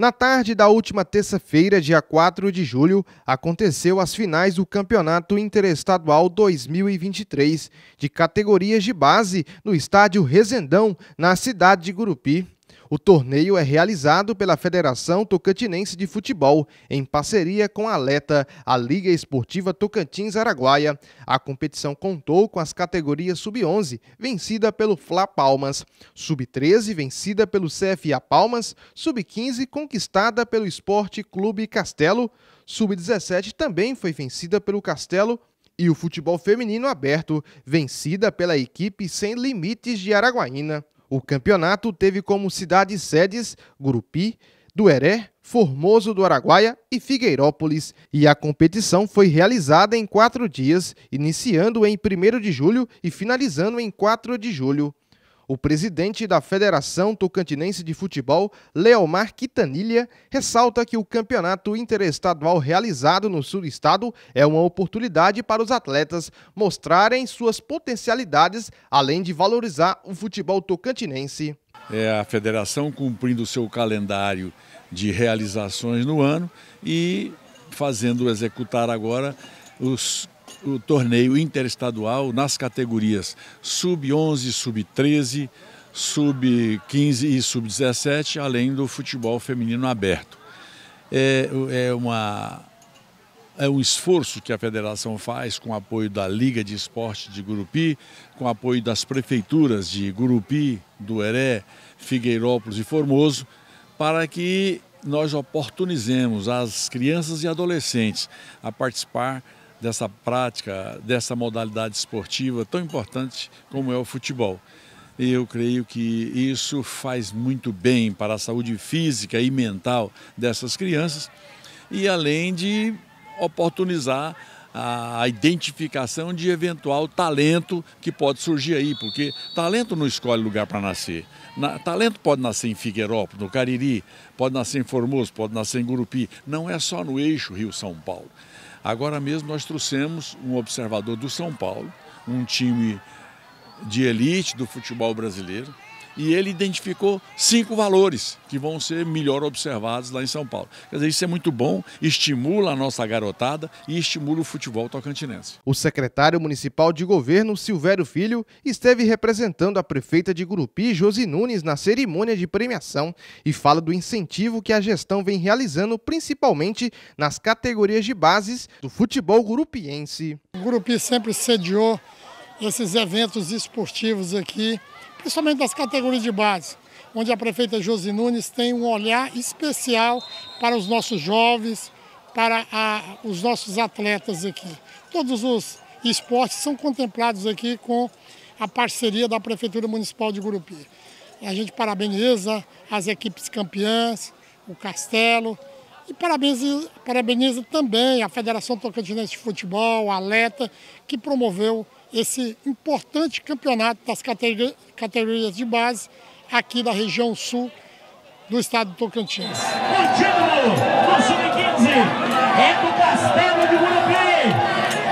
Na tarde da última terça-feira, dia 4 de julho, aconteceu as finais do Campeonato Interestadual 2023 de categorias de base no estádio Resendão, na cidade de Gurupi. O torneio é realizado pela Federação Tocantinense de Futebol, em parceria com a Leta, a Liga Esportiva Tocantins Araguaia. A competição contou com as categorias Sub-11, vencida pelo Fla Palmas, Sub-13, vencida pelo CFA Palmas, Sub-15, conquistada pelo Esporte Clube Castelo, Sub-17 também foi vencida pelo Castelo e o futebol feminino aberto, vencida pela equipe sem limites de Araguaína. O campeonato teve como cidades sedes Gurupi, Dueré, Formoso do Araguaia e Figueirópolis, e a competição foi realizada em quatro dias, iniciando em 1 de julho e finalizando em 4 de julho. O presidente da Federação Tocantinense de Futebol, Leomar Quitanilha, ressalta que o campeonato interestadual realizado no sul do estado é uma oportunidade para os atletas mostrarem suas potencialidades, além de valorizar o futebol tocantinense. É a federação cumprindo o seu calendário de realizações no ano e fazendo executar agora os o torneio interestadual nas categorias sub-11, sub-13, sub-15 e sub-17, além do futebol feminino aberto. É, é, uma, é um esforço que a federação faz com apoio da Liga de Esporte de Gurupi, com apoio das prefeituras de Gurupi, do Heré, Figueirópolis e Formoso, para que nós oportunizemos as crianças e adolescentes a participar dessa prática, dessa modalidade esportiva tão importante como é o futebol. E eu creio que isso faz muito bem para a saúde física e mental dessas crianças e além de oportunizar a identificação de eventual talento que pode surgir aí, porque talento não escolhe lugar para nascer. Na, talento pode nascer em Figueirópolis, no Cariri, pode nascer em Formoso, pode nascer em Gurupi, não é só no eixo Rio-São Paulo. Agora mesmo nós trouxemos um observador do São Paulo, um time de elite do futebol brasileiro, e ele identificou cinco valores que vão ser melhor observados lá em São Paulo. Quer dizer, isso é muito bom, estimula a nossa garotada e estimula o futebol tocantinense. O secretário municipal de governo, Silvério Filho, esteve representando a prefeita de Gurupi, Josi Nunes, na cerimônia de premiação e fala do incentivo que a gestão vem realizando, principalmente nas categorias de bases do futebol gurupiense. O Gurupi sempre sediou esses eventos esportivos aqui principalmente das categorias de base, onde a prefeita Josi Nunes tem um olhar especial para os nossos jovens, para a, os nossos atletas aqui. Todos os esportes são contemplados aqui com a parceria da Prefeitura Municipal de Gurupi. A gente parabeniza as equipes campeãs, o Castelo, e parabenizo, parabenizo também a Federação Tocantinense de Futebol, a Leta, que promoveu esse importante campeonato das categorias, de base aqui da região sul do estado do Tocantins. O título do Sub-15 é do Castelo de